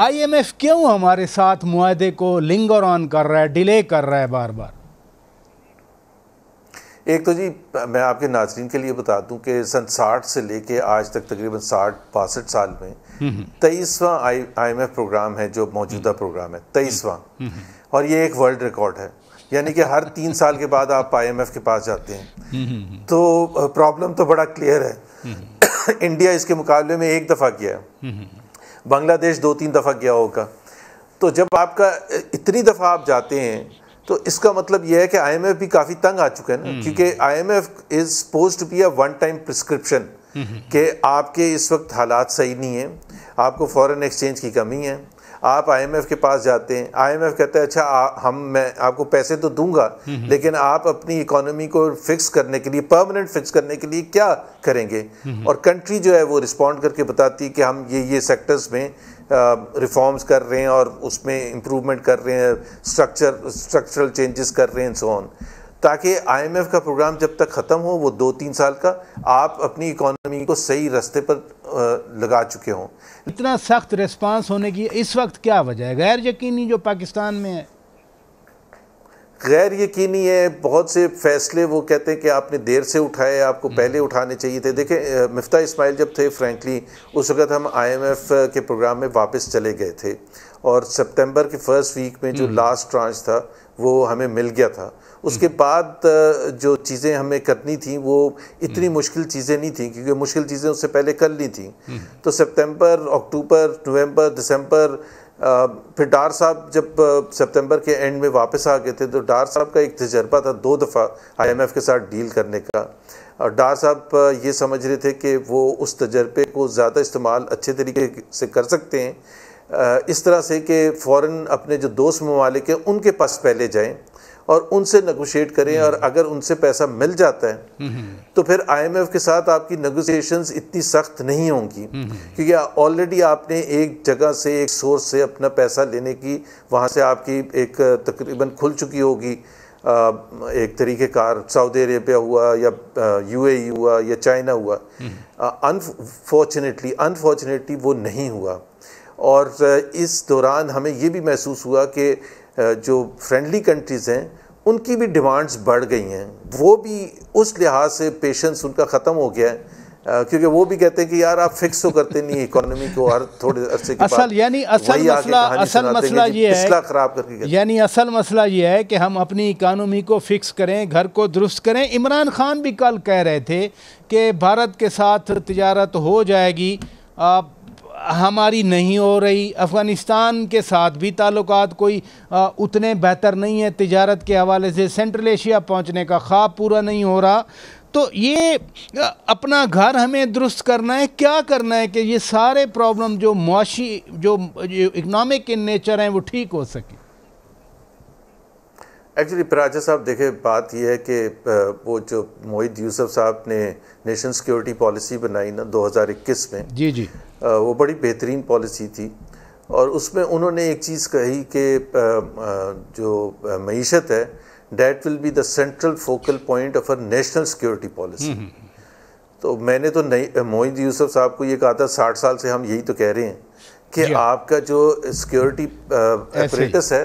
IMF क्यों हमारे साथ मुआदे को लिंगर ऑन कर रहा है डिले कर रहा है बार बार एक तो जी मैं आपके नाजरन के लिए बता दूं कि सन साठ से लेके आज तक तकरीबन साठ बासठ साल में तेईसवा I I M F program है जो मौजूदा प्रोग्राम हम्म, है तेईसवा हम्म, हम्म, और ये एक वर्ल्ड रिकॉर्ड है यानी कि हर तीन साल के बाद आप आई एम एफ के पास जाते हैं तो प्रॉब्लम तो बड़ा क्लियर है इंडिया इसके मुकाबले में एक दफ़ा किया है बांग्लादेश दो तीन दफ़ा गया होगा तो जब आपका इतनी दफ़ा आप जाते हैं तो इसका मतलब यह है कि आईएमएफ भी काफ़ी तंग आ चुका है ना हम्म। क्योंकि IMF is suppose to be a one time prescription कि आपके इस वक्त हालात सही नहीं हैं आपको फॉरेन एक्सचेंज की कमी है आप आईएमएफ के पास जाते हैं आईएमएफ कहता है अच्छा आ, हम मैं आपको पैसे तो दूंगा हम्म, हम्म। लेकिन आप अपनी इकोनॉमी को फिक्स करने के लिए परमानेंट फिक्स करने के लिए क्या करेंगे हम्म, और कंट्री जो है वो रिस्पॉन्ड करके बताती है कि हम ये ये सेक्टर्स में रिफॉर्म्स कर रहे हैं और उसमें इम्प्रूवमेंट कर रहे हैं स्ट्रक्चर स्ट्रक्चरल चेंजेस कर रहे हैं सो ऑन ताकि आईएमएफ का प्रोग्राम जब तक ख़त्म हो वो दो तीन साल का आप अपनी इकोनॉमी को सही रास्ते पर लगा चुके हों इतना सख्त रिस्पांस होने की इस वक्त क्या वजह है गैर यकीनी जो पाकिस्तान में है गैर यकीनी है बहुत से फैसले वो कहते हैं कि आपने देर से उठाए आपको हम्म। पहले उठाने चाहिए थे देखें मफ्ता इस्माइल जब थे फ्रैंकली उस वक़्त हम आईएमएफ के प्रोग्राम में वापस चले गए थे और सितंबर के फर्स्ट वीक में जो हम्म। लास्ट ट्रांच था वो हमें मिल गया था उसके हम्म। बाद जो चीज़ें हमें करनी थी वो इतनी मुश्किल चीज़ें नहीं थी क्योंकि मुश्किल चीज़ें उससे पहले कर ली थी तो सितंबर अक्टूबर नवंबर दिसंबर फिर डार साहब जब सितंबर के एंड में वापस आ गए थे तो डार साहब का एक तजर्बा था दो दफ़ा आईएमएफ के साथ डील करने का और डार साहब ये समझ रहे थे कि वो उस तजर्बे को ज़्यादा इस्तेमाल अच्छे तरीके से कर सकते हैं इस तरह से कि फ़ौर अपने जो दोस्त ममालिक हैं उनके पास पहले जाएँ और उनसे नगोशिएट करें और हम्म। अगर उनसे पैसा मिल जाता है हम्म। तो फिर आईएमएफ के साथ आपकी नगोशिएशंस इतनी सख्त नहीं होंगी हम्म। क्योंकि ऑलरेडी आपने एक जगह से एक सोर्स से अपना पैसा लेने की वहाँ से आपकी एक तकरीबन खुल चुकी होगी एक तरीके कार सऊदी अरेबिया हुआ या यूएई e हुआ या चाइना हुआ अनफॉर्चुनेटली अनफॉर्चुनेटली वो नहीं हुआ और इस दौरान हमें ये भी महसूस हुआ कि जो फ्रेंडली कंट्रीज़ हैं उनकी भी डिमांड्स बढ़ गई हैं वो भी उस लिहाज से पेशेंस उनका ख़त्म हो गया है क्योंकि वो भी कहते हैं कि यार आप फिक्स तो करते नहीं इकोनॉमी को हर थोड़े अरसे के असल यानी असल मसला असल मसला ये है खराब करके यानी असल मसला ये है कि हम अपनी इकानमी को फिक्स करें घर को दुरुस्त करें इमरान खान भी कल कह रहे थे कि भारत के साथ तजारत हो जाएगी आप हमारी नहीं हो रही अफ़गानिस्तान के साथ भी ताल्लुक कोई आ, उतने बेहतर नहीं है तजारत के हवाले से सेंट्रल एशिया पहुँचने का ख्वाब पूरा नहीं हो रहा तो ये अपना घर हमें दुरुस्त करना है क्या करना है कि ये सारे प्रॉब्लम जो मुआशी जो इकनॉमिक इन नेचर हैं वो ठीक हो सके एक्चुअली प्राजा साहब देखे बात यह है कि वो जो मोहित यूसुफ साहब ने नेशन सिक्योरिटी पॉलिसी बनाई ना 2021 में जी जी वो बड़ी बेहतरीन पॉलिसी थी और उसमें उन्होंने एक चीज़ कही कि जो मीशत है that will be the central focal point of a national security policy तो मैंने तो नहीं मोहिंद यूसुफ साहब को ये कहा था साठ साल से हम यही तो कह रहे हैं कि हाँ। आपका जो सिक्योरिटी अपरेटस है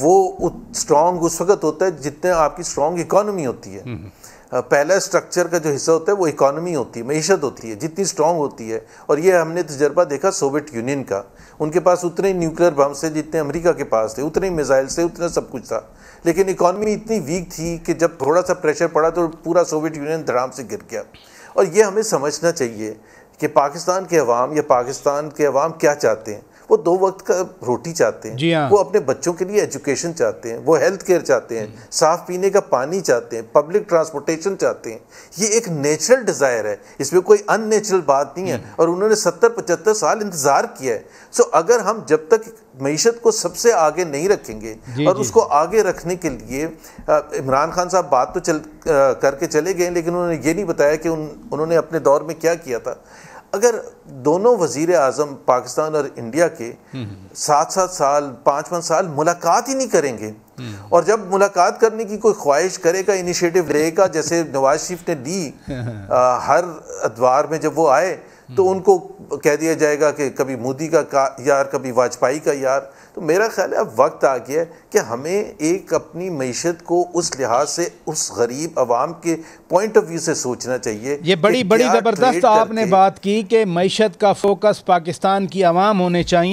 वो स्ट्रांग उस वक्त होता है जितने आपकी स्ट्रांग इकोनॉमी होती है हम्म, हम्म। पहला स्ट्रक्चर का जो हिस्सा होता है वो इकोनॉमी होती है मीशत होती है जितनी स्ट्रांग होती है और ये हमने तजर्बा देखा सोवियत यूनियन का उनके पास उतने ही न्यूक्लियर बम्स थे जितने अमेरिका के पास थे उतने ही मिज़ाइल्स थे उतना सब कुछ था लेकिन इकॉनमी इतनी वीक थी कि जब थोड़ा सा प्रेशर पड़ा तो पूरा सोवियत यूनियन धड़ाम से गिर गया और ये हमें समझना चाहिए कि पाकिस्तान के अवाम या पाकिस्तान के अवाम क्या चाहते हैं वो दो वक्त का रोटी चाहते हैं जी हाँ। वो अपने बच्चों के लिए एजुकेशन चाहते हैं वो हेल्थ केयर चाहते हैं हम्म। साफ पीने का पानी चाहते हैं पब्लिक ट्रांसपोर्टेशन चाहते हैं ये एक नेचुरल डिज़ायर है इसमें कोई अननेचुरल बात नहीं है हम्म। और उन्होंने सत्तर पचहत्तर साल इंतज़ार किया है सो अगर हम जब तक मीशत को सबसे आगे नहीं रखेंगे और उसको आगे रखने के लिए इमरान खान साहब बात तो चल करके चले गए लेकिन उन्होंने ये नहीं बताया कि उन्होंने अपने दौर में क्या किया था अगर दोनों वजीर आजम पाकिस्तान और इंडिया के हम्म, हम्म। सात सात साल पाँच पाँच साल मुलाकात ही नहीं करेंगे हम्म। और जब मुलाकात करने की कोई ख्वाहिश करेगा इनिशिएटिव लेगा जैसे नवाज शरीफ ने दी आ, हर अदवार में जब वो आए तो उनको कह दिया जाएगा कि कभी मोदी का, का यार कभी वाजपेयी का यार तो मेरा ख्याल है अब वक्त आ गया है कि हमें एक अपनी मीशत को उस लिहाज से उस गरीब आवाम के पॉइंट ऑफ व्यू से सोचना चाहिए ये बड़ी बड़ी ज़बरदस्त आपने बात की कि मीशत का फोकस पाकिस्तान की आवाम होने चाहिए